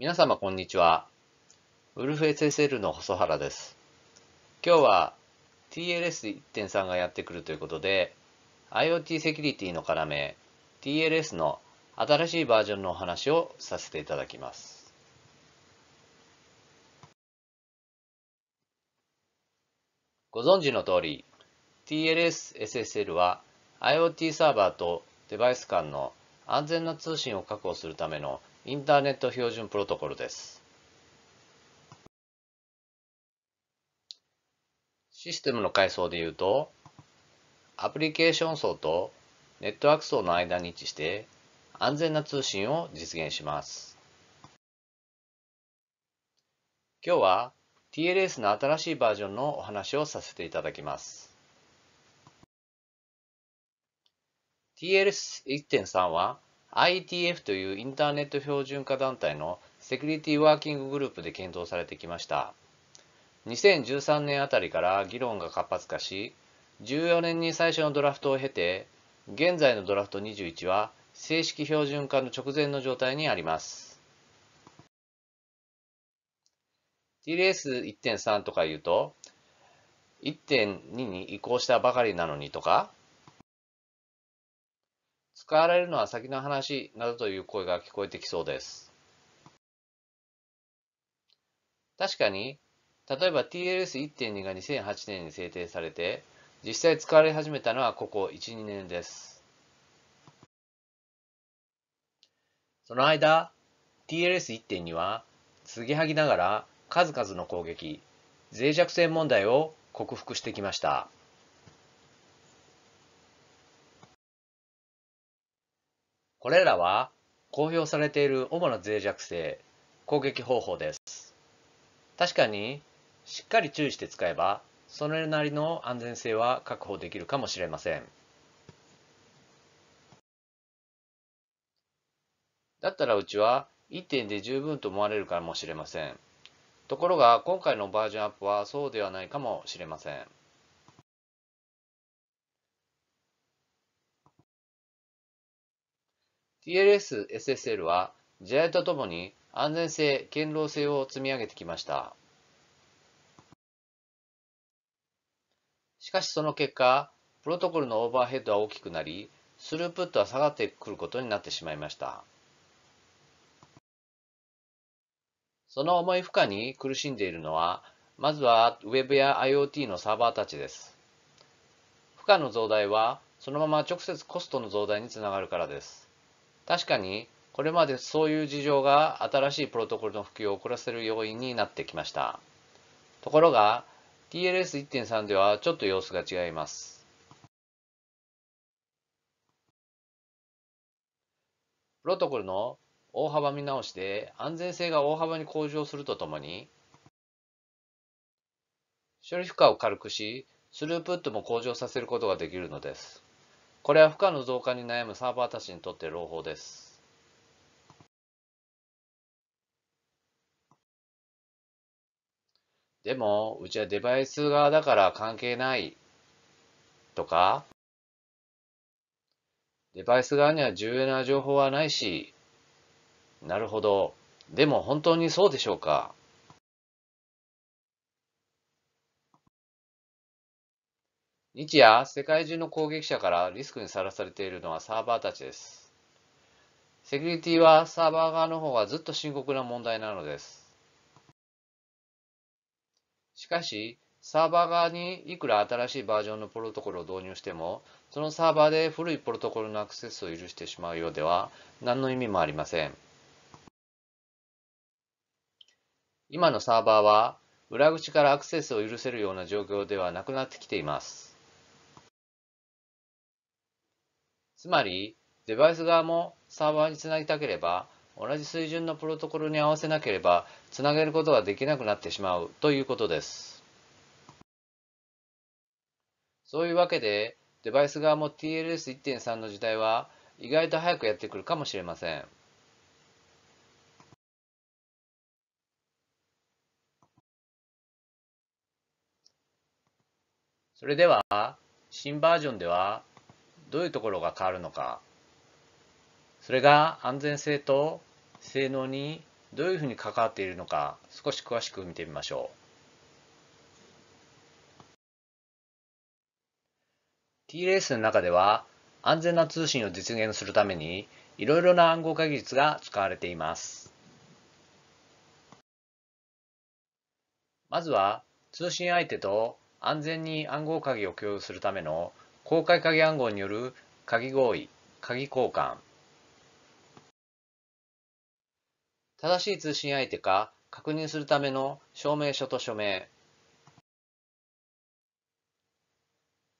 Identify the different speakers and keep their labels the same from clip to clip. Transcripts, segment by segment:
Speaker 1: 皆様こんにちは。ウルフ SSL の細原です。今日は TLS1.3 がやってくるということで、IoT セキュリティの要、TLS の新しいバージョンのお話をさせていただきます。ご存知の通り、TLS-SSL は IoT サーバーとデバイス間の安全な通信を確保するためのインターネット標準プロトコルです。システムの階層でいうと、アプリケーション層とネットワーク層の間に位置して、安全な通信を実現します。今日は TLS の新しいバージョンのお話をさせていただきます。TLS1.3 は ITF というインターネット標準化団体のセキュリティワーキンググループで検討されてきました2013年あたりから議論が活発化し14年に最初のドラフトを経て現在のドラフト21は正式標準化の直前の状態にあります TLS1.3 とか言うと1.2に移行したばかりなのにとか使われるのは先の話などという声が聞こえてきそうです。確かに、例えば TLS1.2 が2008年に制定されて、実際使われ始めたのはここ1、2年です。その間、TLS1.2 は、継ぎはぎながら数々の攻撃、脆弱性問題を克服してきました。これらは公表されている主な脆弱性、攻撃方法です。確かに、しっかり注意して使えば、それなりの安全性は確保できるかもしれません。だったらうちは1点で十分と思われるかもしれません。ところが今回のバージョンアップはそうではないかもしれません。TLS、SSL は時代とともに安全性、堅牢性を積み上げてきました。しかしその結果、プロトコルのオーバーヘッドは大きくなり、スループットは下がってくることになってしまいました。その重い負荷に苦しんでいるのは、まずは Web や IoT のサーバーたちです。負荷の増大は、そのまま直接コストの増大につながるからです。確かにこれまでそういう事情が新しいプロトコルの普及を遅らせる要因になってきました。ところが TLS1.3 ではちょっと様子が違います。プロトコルの大幅見直しで安全性が大幅に向上するとともに処理負荷を軽くしスループットも向上させることができるのです。これは負荷の増加に悩むサーバーたちにとって朗報です。でも、うちはデバイス側だから関係ないとか、デバイス側には重要な情報はないし、なるほど。でも本当にそうでしょうか日夜、世界中の攻撃者からリスクにさらされているのはサーバーたちです。セキュリティはサーバー側の方がずっと深刻な問題なのです。しかし、サーバー側にいくら新しいバージョンのプロトコルを導入しても、そのサーバーで古いプロトコルのアクセスを許してしまうようでは、何の意味もありません。今のサーバーは、裏口からアクセスを許せるような状況ではなくなってきています。つまり、デバイス側もサーバーにつなぎたければ、同じ水準のプロトコルに合わせなければ、つなげることができなくなってしまうということです。そういうわけで、デバイス側も TLS1.3 の時代は意外と早くやってくるかもしれません。それでは、新バージョンではどういうところが変わるのか、それが安全性と性能にどういうふうに関わっているのか、少し詳しく見てみましょう。t レースの中では、安全な通信を実現するために、いろいろな暗号化技術が使われています。まずは、通信相手と安全に暗号鍵を共有するための公開鍵暗号による鍵合意、鍵交換。正しい通信相手か確認するための証明書と署名。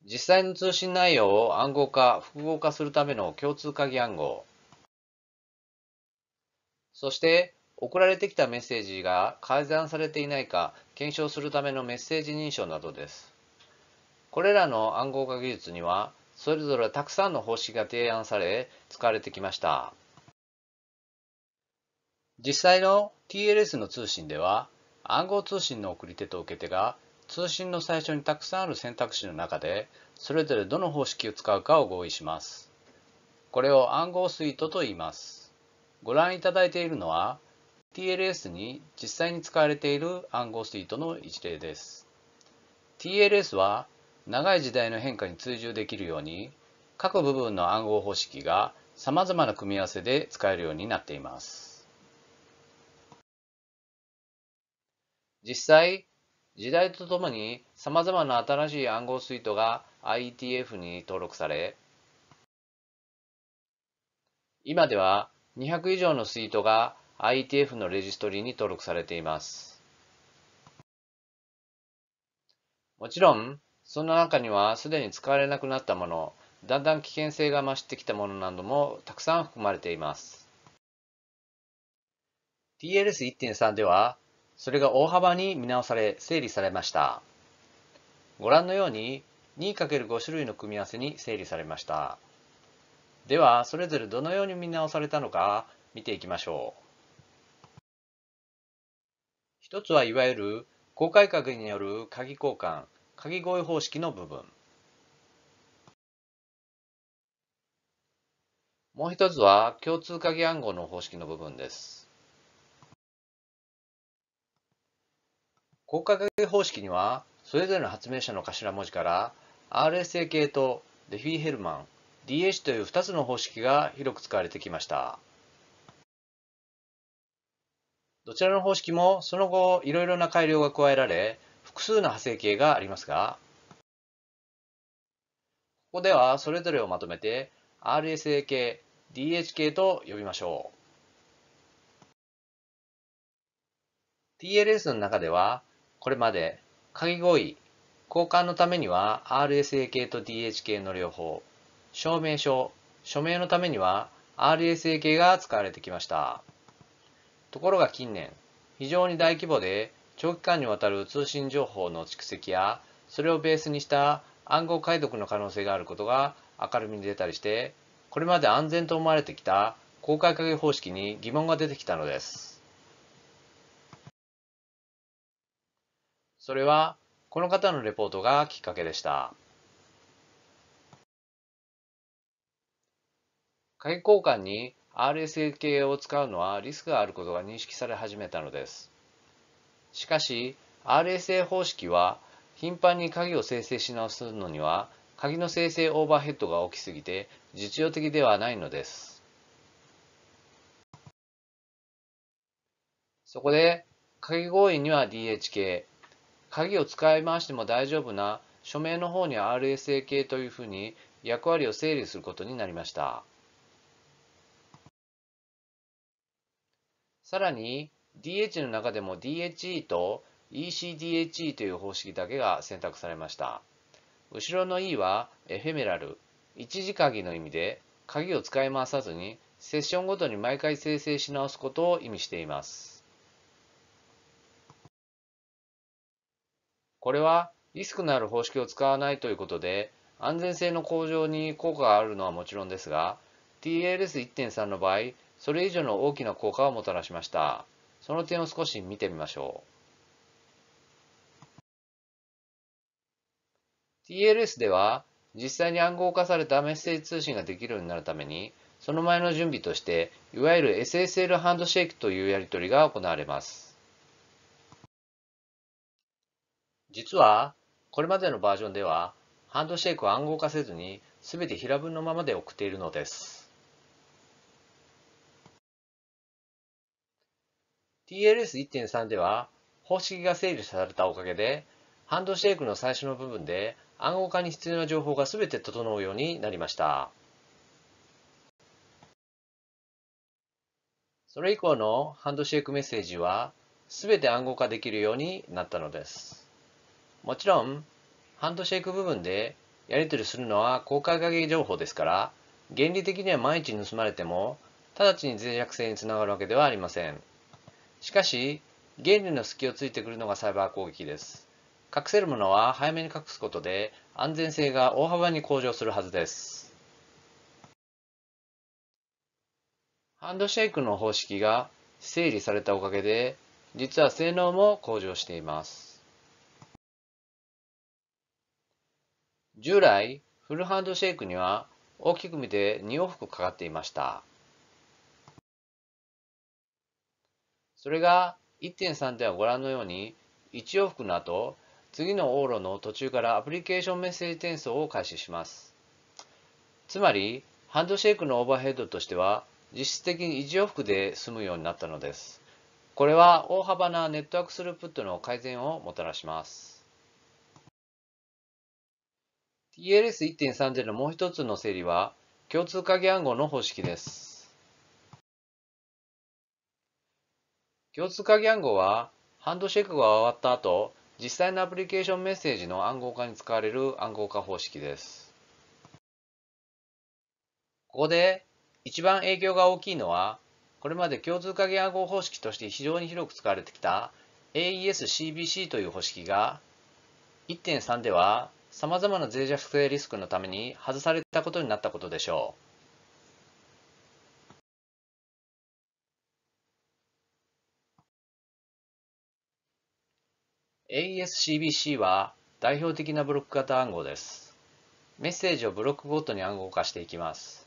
Speaker 1: 実際の通信内容を暗号化、複合化するための共通鍵暗号。そして、送られてきたメッセージが改ざんされていないか検証するためのメッセージ認証などです。これらの暗号化技術にはそれぞれたくさんの方式が提案され使われてきました実際の TLS の通信では暗号通信の送り手と受け手が通信の最初にたくさんある選択肢の中でそれぞれどの方式を使うかを合意しますこれを暗号スイートと言いますご覧いただいているのは TLS に実際に使われている暗号スイートの一例です TLS は長い時代の変化に追従できるように各部分の暗号方式がさまざまな組み合わせで使えるようになっています実際時代とともにさまざまな新しい暗号スイートが IETF に登録され今では200以上のスイートが IETF のレジストリに登録されていますもちろんその中にはすでに使われなくなったもの、だんだん危険性が増してきたものなどもたくさん含まれています。TLS1.3 では、それが大幅に見直され、整理されました。ご覧のように、2×5 種類の組み合わせに整理されました。では、それぞれどのように見直されたのか見ていきましょう。一つはいわゆる公開革による鍵交換、鍵声方式の部分。もう一つは共通鍵暗号の方式の部分です。国家鍵方式には、それぞれの発明者の頭文字から、RSA 系とデフィー・ヘルマン、DH という2つの方式が広く使われてきました。どちらの方式もその後いろいろな改良が加えられ複数の派生形がありますが、ここではそれぞれをまとめて RSA 系、DH 系と呼びましょう。TLS の中では、これまで鍵合意、交換のためには RSA 系と DH 系の両方、証明書、署名のためには RSA 系が使われてきました。ところが近年、非常に大規模で長期間にわたる通信情報の蓄積やそれをベースにした暗号解読の可能性があることが明るみに出たりしてこれまで安全と思われてきた公開影方式に疑問が出てきたのですそれはこの方のレポートがきっかけでした影交換に RSA 系を使うのはリスクがあることが認識され始めたのですしかし RSA 方式は頻繁に鍵を生成し直すのには鍵の生成オーバーヘッドが大きすぎて実用的ではないのです。そこで鍵合意には DHK 鍵を使い回しても大丈夫な署名の方には RSA 系というふうに役割を整理することになりました。さらに DH の中でも DHE と ECDHE という方式だけが選択されました。後ろの E はエフェメラル、一時鍵の意味で、鍵を使い回さずに、セッションごとに毎回生成し直すことを意味しています。これは、リスクのある方式を使わないということで、安全性の向上に効果があるのはもちろんですが、TLS1.3 の場合、それ以上の大きな効果をもたらしました。その点を少し見てみましょう。TLS では、実際に暗号化されたメッセージ通信ができるようになるために、その前の準備として、いわゆる SSL ハンドシェイクというやり取りが行われます。実は、これまでのバージョンでは、ハンドシェイクを暗号化せずに、全て平文のままで送っているのです。TLS1.3 では方式が整理されたおかげでハンドシェイクの最初の部分で暗号化に必要な情報が全て整うようになりました。それ以降のハンドシェイクメッセージは全て暗号化できるようになったのです。もちろん、ハンドシェイク部分でやり取りするのは公開鍵情報ですから、原理的には毎日盗まれても、直ちに脆弱性につながるわけではありません。しかし、原理の隙をついてくるのがサイバー攻撃です。隠せるものは早めに隠すことで安全性が大幅に向上するはずです。ハンドシェイクの方式が整理されたおかげで、実は性能も向上しています。従来、フルハンドシェイクには大きく見て2往復かかっていました。それが1.3ではご覧のように、1往復の後、次の往路の途中からアプリケーションメッセージ転送を開始します。つまり、ハンドシェイクのオーバーヘッドとしては、実質的に1往復で済むようになったのです。これは大幅なネットワークスループットの改善をもたらします。TLS1.3 でのもう一つの整理は、共通鍵暗号の方式です。共通鍵暗号は、ハンドシェイクが終わった後、実際のアプリケーションメッセージの暗号化に使われる暗号化方式です。ここで、一番影響が大きいのは、これまで共通鍵暗号方式として非常に広く使われてきた AES-CBC という方式が、1.3では様々な脆弱性リスクのために外されたことになったことでしょう。a s c b c は代表的なブロック型暗号です。メッセージをブロックごとに暗号化していきます。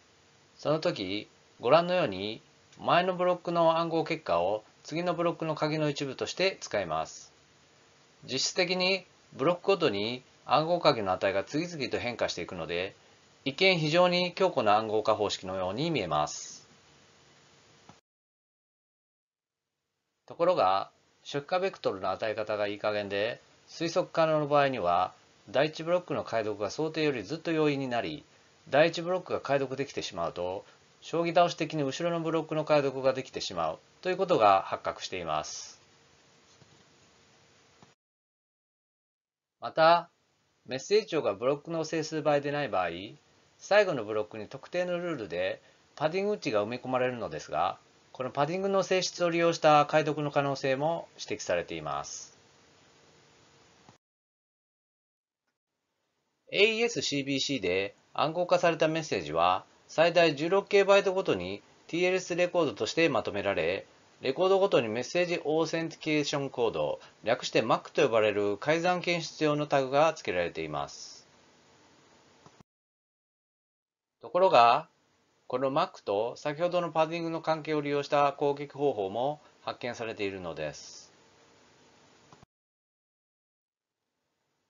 Speaker 1: その時、ご覧のように前のブロックの暗号結果を次のブロックの鍵の一部として使います。実質的にブロックごとに暗号鍵の値が次々と変化していくので、一見非常に強固な暗号化方式のように見えます。ところが、出荷ベクトルの与え方がいい加減で、推測可能の場合には、第1ブロックの解読が想定よりずっと容易になり、第1ブロックが解読できてしまうと、将棋倒し的に後ろのブロックの解読ができてしまうということが発覚しています。また、メッセージ帳がブロックの整数倍でない場合、最後のブロックに特定のルールでパディング値が埋め込まれるのですが、このパディングの性質を利用した解読の可能性も指摘されています。AES-CBC で暗号化されたメッセージは最大 16K バイトごとに TLS レコードとしてまとめられ、レコードごとにメッセージオーセンティケーションコード、略して MAC と呼ばれる改ざん検出用のタグが付けられています。ところが、このマックと先ほどのパディングの関係を利用した攻撃方法も発見されているのです。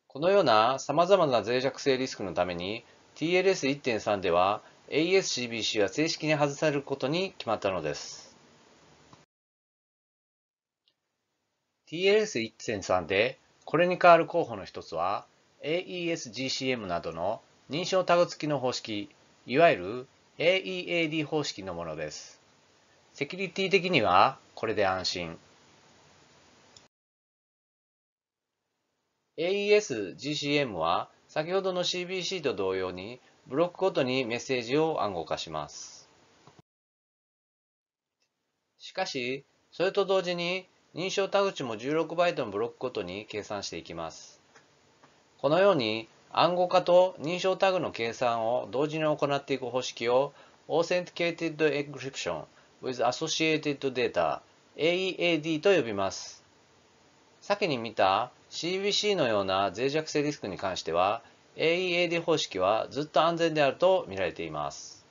Speaker 1: このような様々な脆弱性リスクのために TLS1.3 では a s c b c は正式に外されることに決まったのです。TLS1.3 でこれに代わる候補の一つは AES-GCM などの認証タグ付きの方式、いわゆる AEAD 方式のものです。セキュリティ的にはこれで安心。AES-GCM は先ほどの CBC と同様にブロックごとにメッセージを暗号化します。しかし、それと同時に認証タグ値も16バイトのブロックごとに計算していきます。このように暗号化と認証タグの計算を同時に行っていく方式を Authenticated Encryption with Associated Data AEAD と呼びます。先に見た CBC のような脆弱性リスクに関しては AEAD 方式はずっと安全であると見られています。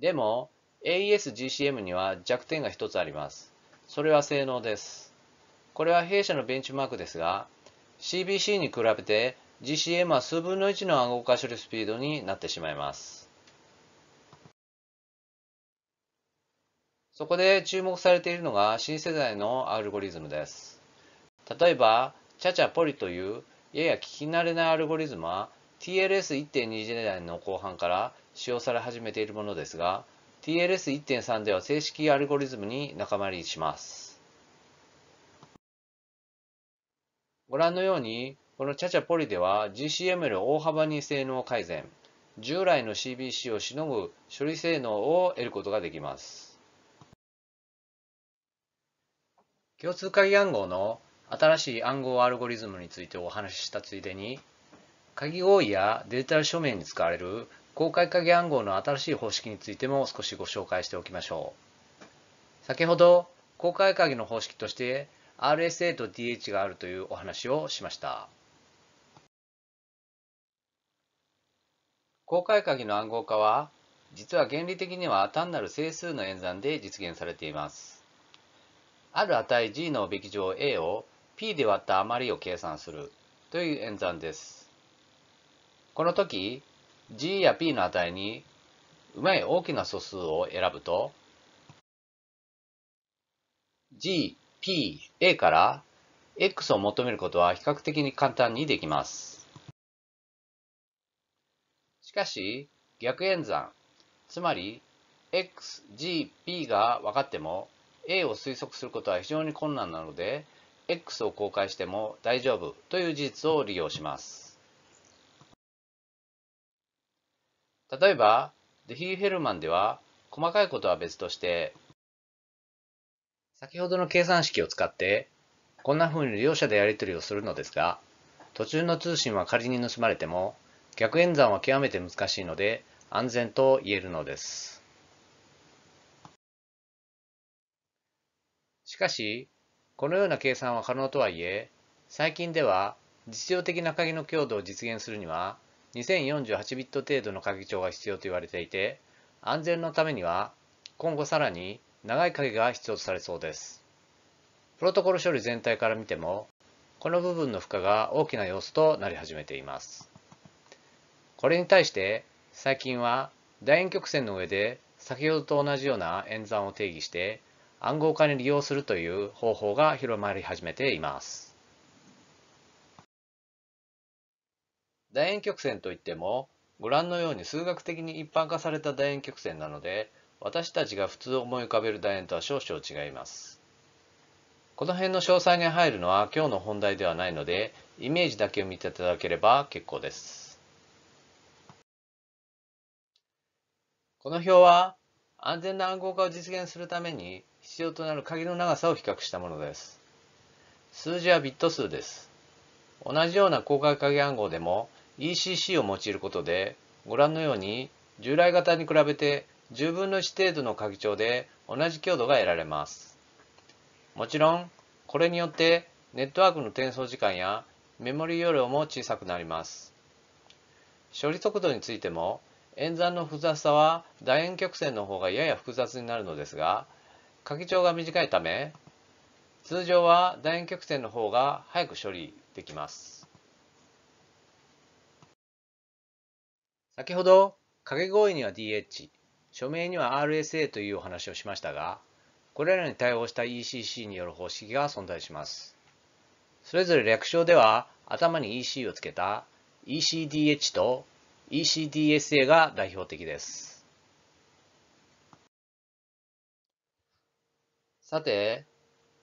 Speaker 1: でも AES-GCM には弱点が一つあります。それは性能です。これは弊社のベンチマークですが、CBC に比べて GCM は数分の1の暗号化処理スピードになってしまいます。そこで注目されているのが新世代のアルゴリズムです。例えば、チャチャポリというやや聞き慣れないアルゴリズムは TLS1.2 時代の後半から使用され始めているものですが、TLS1.3 では正式アルゴリズムに仲間入りします。ご覧のように、このチャチャポリでは GCML を大幅に性能改善、従来の CBC をしのぐ処理性能を得ることができます。共通鍵暗号の新しい暗号アルゴリズムについてお話ししたついでに、鍵合意やデジタル署名に使われる公開鍵暗号の新しい方式についても少しご紹介しておきましょう。先ほど公開鍵の方式として RSA と DH があるというお話をしました。公開鍵の暗号化は、実は原理的には単なる整数の演算で実現されています。ある値 g のべき乗 a を p で割った余りを計算するという演算です。この時、g や p の値にうまい大きな素数を選ぶと g P、A から X を求めることは比較的に簡単にできます。しかし、逆演算、つまり X、G、P が分かっても A を推測することは非常に困難なので X を公開しても大丈夫という事実を利用します。例えば、デヒー・ヘルマンでは細かいことは別として先ほどの計算式を使って、こんな風に両者でやり取りをするのですが、途中の通信は仮に盗まれても、逆演算は極めて難しいので、安全と言えるのです。しかし、このような計算は可能とはいえ、最近では実用的な鍵の強度を実現するには、2048ビット程度の鍵帳が必要と言われていて、安全のためには、今後さらに長い影が必要とされそうです。プロトコル処理全体から見ても、この部分の負荷が大きな要素となり始めています。これに対して、最近は楕円曲線の上で先ほどと同じような演算を定義して暗号化に利用するという方法が広まり始めています。楕円曲線といってもご覧のように数学的に一般化された楕円曲線なので私たちが普通思い浮かべる楕円とは少々違います。この辺の詳細に入るのは今日の本題ではないので、イメージだけを見ていただければ結構です。この表は安全な暗号化を実現するために必要となる鍵の長さを比較したものです。数字はビット数です。同じような公開鍵暗号でも ECC を用いることでご覧のように従来型に比べて10分の1程度の拡張で同じ強度が得られます。もちろん、これによってネットワークの転送時間やメモリ容量も小さくなります。処理速度についても、演算の複雑さは楕円曲線の方がやや複雑になるのですが、拡張が短いため、通常は楕円曲線の方が早く処理できます。先ほど、影合意には DH、署名には RSA というお話をしましたが、これらに対応した ECC による方式が存在します。それぞれ略称では、頭に EC をつけた ECDH と ECDSA が代表的です。さて、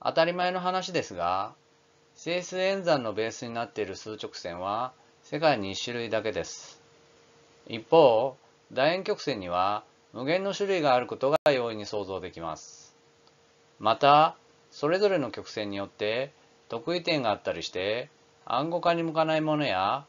Speaker 1: 当たり前の話ですが、整数演算のベースになっている数直線は世界に1種類だけです。一方、楕円曲線には無限の種類があることが容易に想像できます。また、それぞれの曲線によって得意点があったりして、暗号化に向かないものや、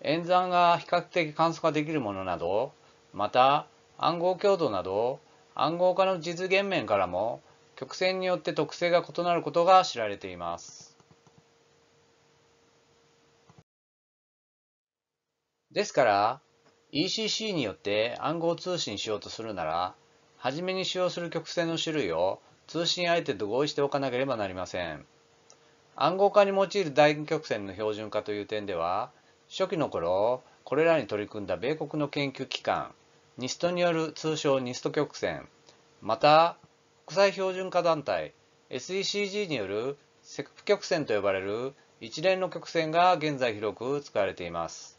Speaker 1: 演算が比較的簡素化できるものなど、また、暗号強度など、暗号化の実現面からも、曲線によって特性が異なることが知られています。ですから、ECC によって暗号通信しようとするなら、はじめに使用する曲線の種類を通信相手と合意しておかなければなりません。暗号化に用いる大曲線の標準化という点では、初期の頃、これらに取り組んだ米国の研究機関、ニストによる通称ニスト曲線、また、国際標準化団体、SECG によるセクプ曲線と呼ばれる一連の曲線が現在広く使われています。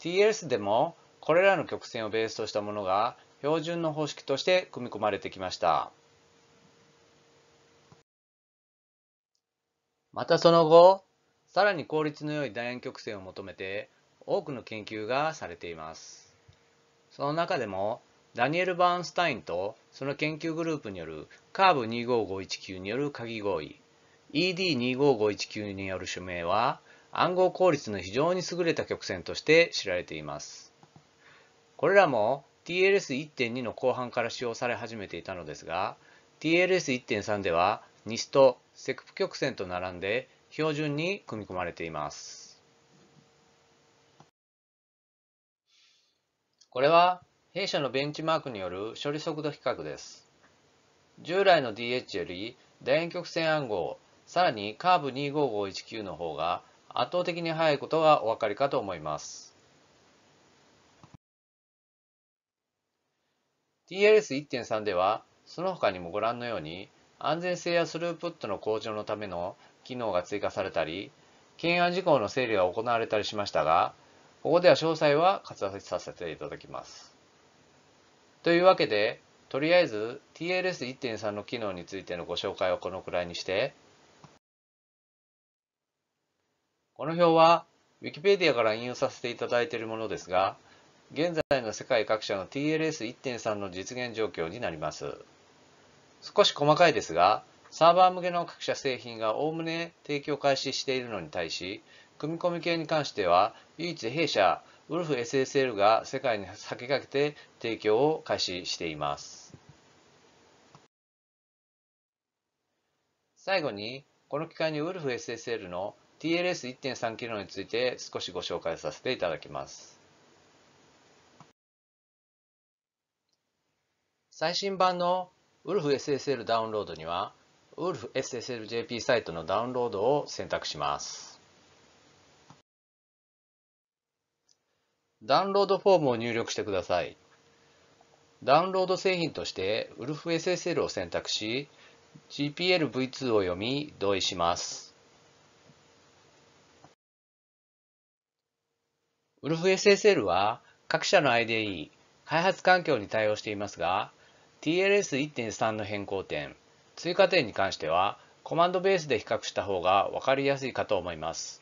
Speaker 1: TLS でもこれらの曲線をベースとしたものが標準の方式として組み込まれてきました。またその後、さらに効率の良い楕円曲線を求めて多くの研究がされています。その中でも、ダニエル・バーンスタインとその研究グループによるカーブ25519による鍵合意 ED25519 による署名は暗号効率の非常に優れた曲線として知られています。これらも TLS1.2 の後半から使用され始めていたのですが、TLS1.3 では NIST、セクプ曲線と並んで標準に組み込まれています。これは弊社のベンチマークによる処理速度比較です。従来の DH より楕円曲線暗号、さらにカーブ25519の方が圧倒的に速いことがお分かりかと思います。TLS1.3 では、その他にもご覧のように、安全性やスループットの向上のための機能が追加されたり、懸案事項の整理が行われたりしましたが、ここでは詳細は割愛させていただきます。というわけで、とりあえず TLS1.3 の機能についてのご紹介はこのくらいにして、この表は Wikipedia から引用させていただいているものですが、現在の世界各社の TLS1.3 の実現状況になります。少し細かいですが、サーバー向けの各社製品がおおむね提供開始しているのに対し、組み込み系に関しては、唯一弊社、ウルフ SSL が世界に先駆けて提供を開始しています。最後に、この機会にウルフ SSL の TLS1.3 機能について少しご紹介させていただきます。最新版の WolfSSL ダウンロードには WolfSSLJP サイトのダウンロードを選択します。ダウンロードフォームを入力してください。ダウンロード製品として WolfSSL を選択し GPLv2 を読み同意します。WolfSSL は各社の IDE、開発環境に対応していますが、TLS1.3 の変更点、追加点に関しては、コマンドベースで比較した方が分かりやすいかと思います。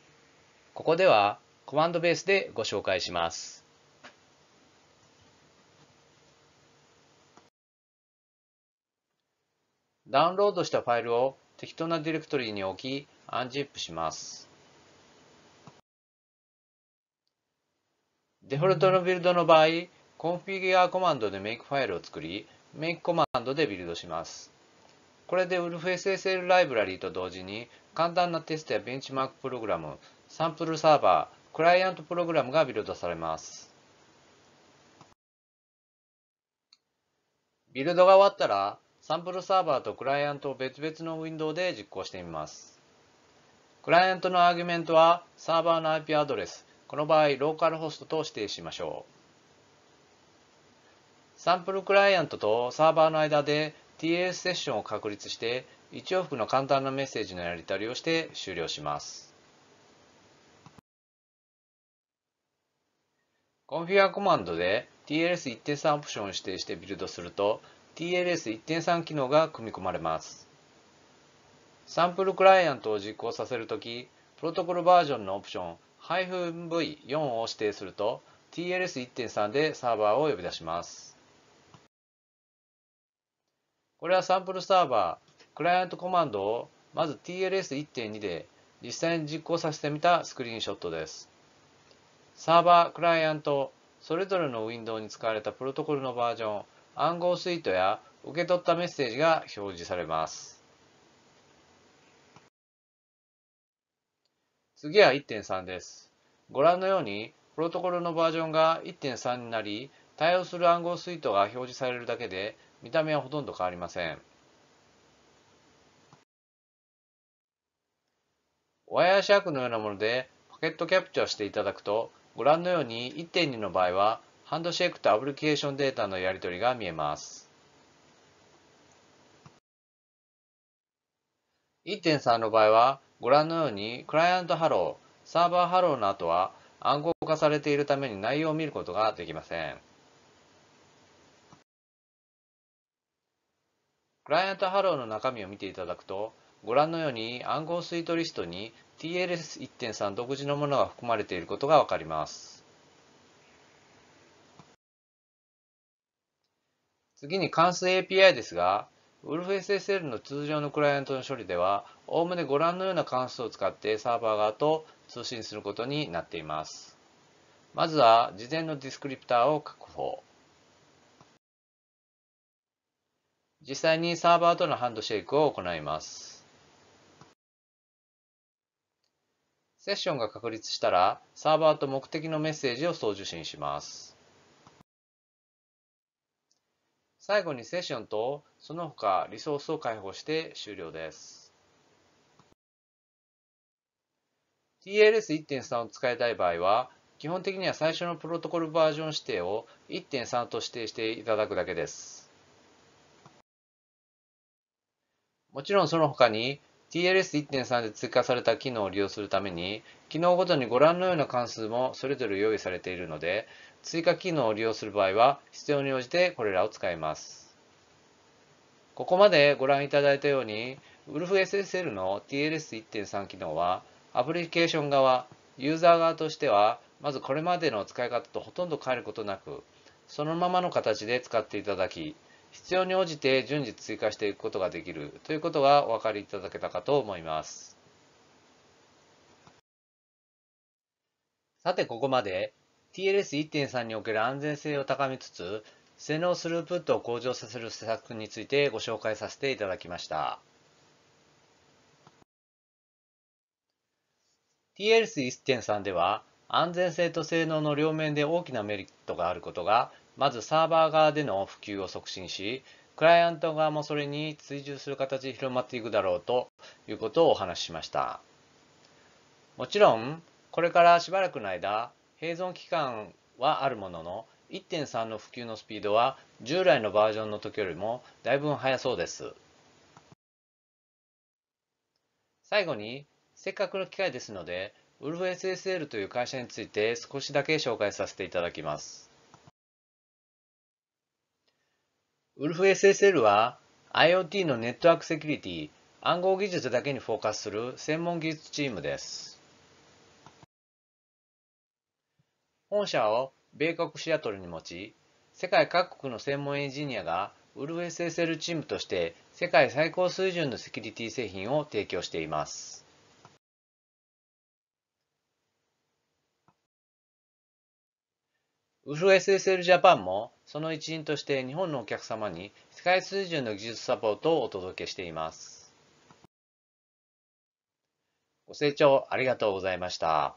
Speaker 1: ここでは、コマンドベースでご紹介します。ダウンロードしたファイルを適当なディレクトリに置き、アンジップします。デフォルトのビルドの場合、configure コマンドで make ファイルを作り、メイクコマンドでビルドします。これで WolfSSL ライブラリーと同時に簡単なテストやベンチマークプログラム、サンプルサーバー、クライアントプログラムがビルドされます。ビルドが終わったら、サンプルサーバーとクライアントを別々のウィンドウで実行してみます。クライアントのアーギュメントはサーバーの IP アドレス、この場合ローカルホストと指定しましょう。サンプルクライアントとサーバーの間で TLS セッションを確立して1往復の簡単なメッセージのやり取りをして終了します。コンフィアコマンドで TLS1.3 オプションを指定してビルドすると TLS1.3 機能が組み込まれます。サンプルクライアントを実行させるとき、プロトコルバージョンのオプション -V4 を指定すると TLS1.3 でサーバーを呼び出します。これはサンプルサーバー、クライアントコマンドをまず TLS1.2 で実際に実行させてみたスクリーンショットです。サーバー、クライアント、それぞれのウィンドウに使われたプロトコルのバージョン、暗号スイートや受け取ったメッセージが表示されます。次は1.3です。ご覧のように、プロトコルのバージョンが1.3になり、対応する暗号スイートが表示されるだけで、見た目はほとんど変わりません。親イヤーシャークのようなものでパケットキャプチャーしていただくと、ご覧のように1.2の場合は、ハンドシェイクとアプリケーションデータのやり取りが見えます。1.3の場合は、ご覧のようにクライアントハロー、サーバーハローの後は暗号化されているために内容を見ることができません。クライアントハローの中身を見ていただくと、ご覧のように暗号スイートリストに TLS1.3 独自のものが含まれていることがわかります。次に関数 API ですが、WolfSSL の通常のクライアントの処理では、おおむねご覧のような関数を使ってサーバー側と通信することになっています。まずは、事前のディスクリプターを確保。実際にサーバーとのハンドシェイクを行います。セッションが確立したら、サーバーと目的のメッセージを送受信します。最後にセッションとその他リソースを開放して終了です。TLS1.3 を使いたい場合は、基本的には最初のプロトコルバージョン指定を1.3と指定していただくだけです。もちろんその他に TLS1.3 で追加された機能を利用するために、機能ごとにご覧のような関数もそれぞれ用意されているので、追加機能を利用する場合は必要に応じてこれらを使います。ここまでご覧いただいたように、WolfSSL の TLS1.3 機能は、アプリケーション側、ユーザー側としては、まずこれまでの使い方とほとんど変えることなく、そのままの形で使っていただき、必要に応じて順次追加していくことができるということがお分かりいただけたかと思います。さてここまで TLS1.3 における安全性を高めつつ性能スループットを向上させる施策についてご紹介させていただきました。TLS1.3 では安全性と性能の両面で大きなメリットがあることがまずサーバー側での普及を促進し、クライアント側もそれに追従する形で広まっていくだろうということをお話ししました。もちろん、これからしばらくの間、併存期間はあるものの、1.3の普及のスピードは従来のバージョンの時よりもだいぶ速そうです。最後に、せっかくの機会ですので、ウルフ SSL という会社について少しだけ紹介させていただきます。ウルフ SSL は IoT のネットワークセキュリティ、暗号技術だけにフォーカスする専門技術チームです。本社を米国シアトルに持ち、世界各国の専門エンジニアがウルフ SSL チームとして世界最高水準のセキュリティ製品を提供しています。ウルフ SSL ジャパンもその一員として日本のお客様に世界水準の技術サポートをお届けしています。ご清聴ありがとうございました。